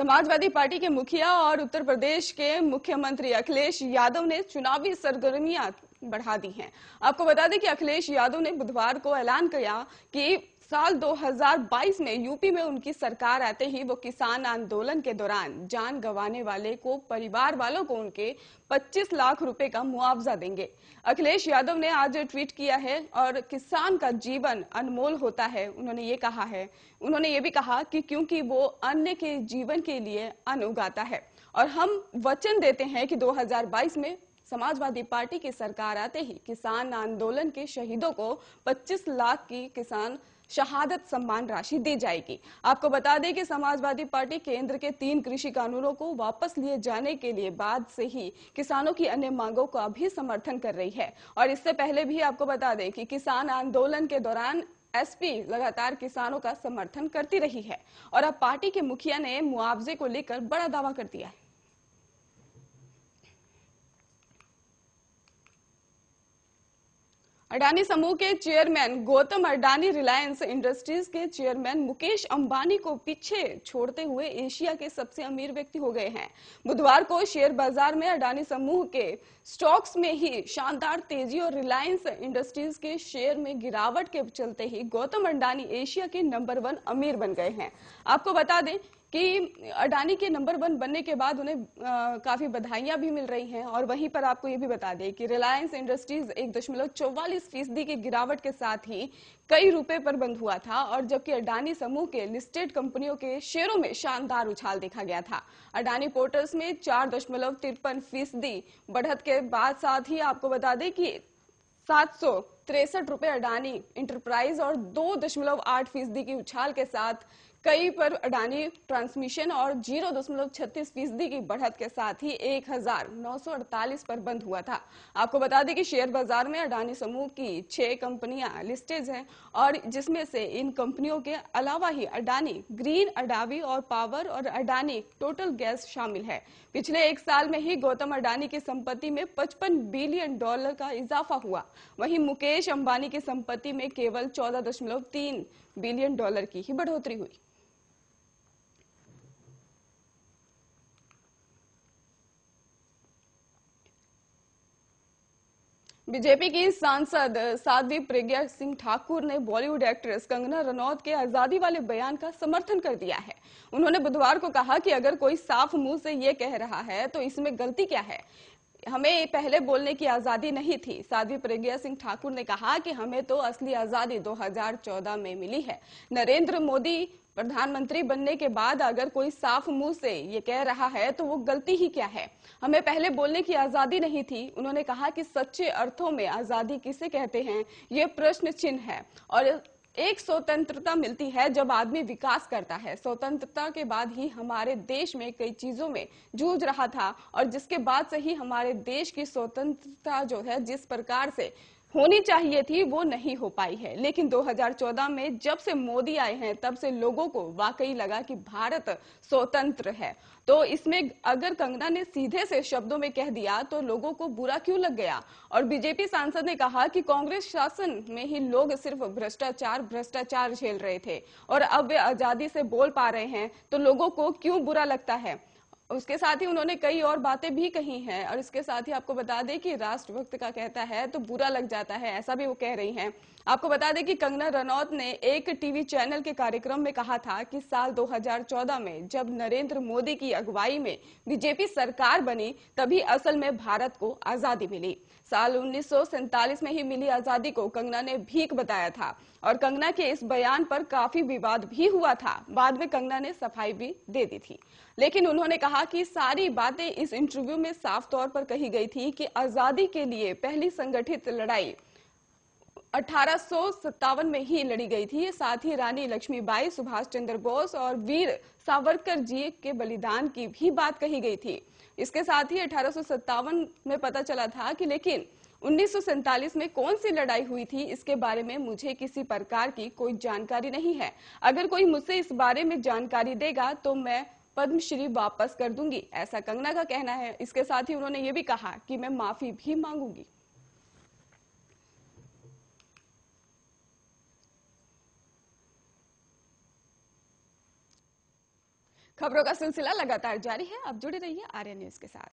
Samajwadi party के मुखिया और उत्तर प्रदेश के मुख्यमंत्री अखिलेश यादव ने चुनावी सरगर्मियां बढ़ा दी हैं। आपको बता दें कि अखिलेश यादव ने बुधवार को ऐलान किया कि साल 2022 में यूपी में उनकी सरकार आते ही वो किसान आंदोलन के दौरान जान गंवाने वाले को परिवार वालों को उनके 25 लाख रुपए का मुआवजा देंगे अखिलेश यादव ने आज ट्वीट किया है और किसान का जीवन अनमोल होता है उन्होंने ये कहा है उन्होंने ये भी कहा कि क्योंकि वो अन्य के जीवन के लिए अन्न उगाता है और हम वचन देते हैं कि दो में समाजवादी पार्टी की सरकार आते ही किसान आंदोलन के शहीदों को 25 लाख की किसान शहादत सम्मान राशि दी जाएगी आपको बता दें कि समाजवादी पार्टी केंद्र के तीन कृषि कानूनों को वापस लिए जाने के लिए बाद से ही किसानों की अन्य मांगों का भी समर्थन कर रही है और इससे पहले भी आपको बता दें कि किसान आंदोलन के दौरान एसपी लगातार किसानों का समर्थन करती रही है और अब पार्टी के मुखिया ने मुआवजे को लेकर बड़ा दावा कर दिया है अडानी समूह के चेयरमैन गौतम अडानी रिलायंस इंडस्ट्रीज के चेयरमैन मुकेश अंबानी को पीछे छोड़ते हुए एशिया के सबसे अमीर व्यक्ति हो गए हैं बुधवार को शेयर बाजार में अडानी समूह के स्टॉक्स में ही शानदार तेजी और रिलायंस इंडस्ट्रीज के शेयर में गिरावट के चलते ही गौतम अडानी एशिया के नंबर वन अमीर बन गए हैं आपको बता दें कि अडानी के नंबर वन बनने के बाद उन्हें काफ़ी बधाइयां भी मिल रही हैं और वहीं पर आपको ये भी बता दें कि रिलायंस इंडस्ट्रीज एक दशमलव चौवालीस फीसदी की गिरावट के साथ ही कई रुपए पर बंद हुआ था और जबकि अडानी समूह के लिस्टेड कंपनियों के शेयरों में शानदार उछाल देखा गया था अडानी पोर्टल्स में चार दशमलव तिरपन फीसदी बढ़त के बाद साथ ही आपको बता दें कि सात सौ तिरसठ रुपए अडानी इंटरप्राइज और दो दशमलव आठ फीसदी की उछाल के साथ कई पर अडानी ट्रांसमिशन और जीरो दशमलव छत्तीस फीसदी की बढ़त के साथ ही एक हजार नौ सौ अड़तालीस पर बंद हुआ था आपको बता दें कि शेयर बाजार में अडानी समूह की छह कंपनियां लिस्टेज हैं और जिसमें से इन कंपनियों के अलावा ही अडानी ग्रीन अडावी और पावर और अडानी टोटल गैस शामिल है पिछले एक साल में ही गौतम अडानी की संपत्ति में पचपन बिलियन डॉलर का इजाफा हुआ वहीं मुकेश अंबानी की संपत्ति में केवल चौदह दशमलव तीन बिलियन डॉलर की ही बढ़ोतरी हुई बीजेपी की सांसद साध्वी प्रज्ञा सिंह ठाकुर ने बॉलीवुड एक्ट्रेस कंगना रनौत के आजादी वाले बयान का समर्थन कर दिया है उन्होंने बुधवार को कहा कि अगर कोई साफ मुंह से ये कह रहा है तो इसमें गलती क्या है हमें पहले बोलने की आज़ादी नहीं थी साध्वी प्रज्ञा सिंह ठाकुर ने कहा कि हमें तो असली आज़ादी 2014 में मिली है नरेंद्र मोदी प्रधानमंत्री बनने के बाद अगर कोई साफ मुंह से ये कह रहा है तो वो गलती ही क्या है हमें पहले बोलने की आज़ादी नहीं थी उन्होंने कहा कि सच्चे अर्थों में आज़ादी किसे कहते हैं ये प्रश्न चिन्ह है और एक स्वतंत्रता मिलती है जब आदमी विकास करता है स्वतंत्रता के बाद ही हमारे देश में कई चीजों में जूझ रहा था और जिसके बाद से ही हमारे देश की स्वतंत्रता जो है जिस प्रकार से होनी चाहिए थी वो नहीं हो पाई है लेकिन 2014 में जब से मोदी आए हैं तब से लोगों को वाकई लगा कि भारत स्वतंत्र है तो इसमें अगर कंगना ने सीधे से शब्दों में कह दिया तो लोगों को बुरा क्यों लग गया और बीजेपी सांसद ने कहा कि कांग्रेस शासन में ही लोग सिर्फ भ्रष्टाचार भ्रष्टाचार झेल रहे थे और अब वे आजादी से बोल पा रहे हैं तो लोगों को क्यों बुरा लगता है उसके साथ ही उन्होंने कई और बातें भी कही हैं और इसके साथ ही आपको बता दें कि राष्ट्रभक्त का कहता है तो बुरा लग जाता है ऐसा भी वो कह रही हैं आपको बता दें कि कंगना रनौत ने एक टीवी चैनल के कार्यक्रम में कहा था कि साल 2014 में जब नरेंद्र मोदी की अगुवाई में बीजेपी सरकार बनी तभी असल में भारत को आजादी मिली साल उन्नीस में ही मिली आजादी को कंगना ने भीख बताया था और कंगना के इस बयान पर काफी विवाद भी हुआ था बाद में कंगना ने सफाई भी दे दी थी लेकिन उन्होंने कहा कहा कि सारी बातें इस इंटरव्यू में साफ तौर पर कही गई थी कि आजादी के लिए पहली संगठित लड़ाई अठारह में ही लड़ी गई थी साथ ही रानी लक्ष्मीबाई सुभाष चंद्र बोस और वीर सावरकर जी के बलिदान की भी बात कही गई थी इसके साथ ही अठारह में पता चला था कि लेकिन उन्नीस में कौन सी लड़ाई हुई थी इसके बारे में मुझे किसी प्रकार की कोई जानकारी नहीं है अगर कोई मुझसे इस बारे में जानकारी देगा तो मैं पद्मश्री वापस कर दूंगी ऐसा कंगना का कहना है इसके साथ ही उन्होंने ये भी कहा कि मैं माफी भी मांगूंगी खबरों का सिलसिला लगातार जारी है आप जुड़े रहिए आर्य न्यूज के साथ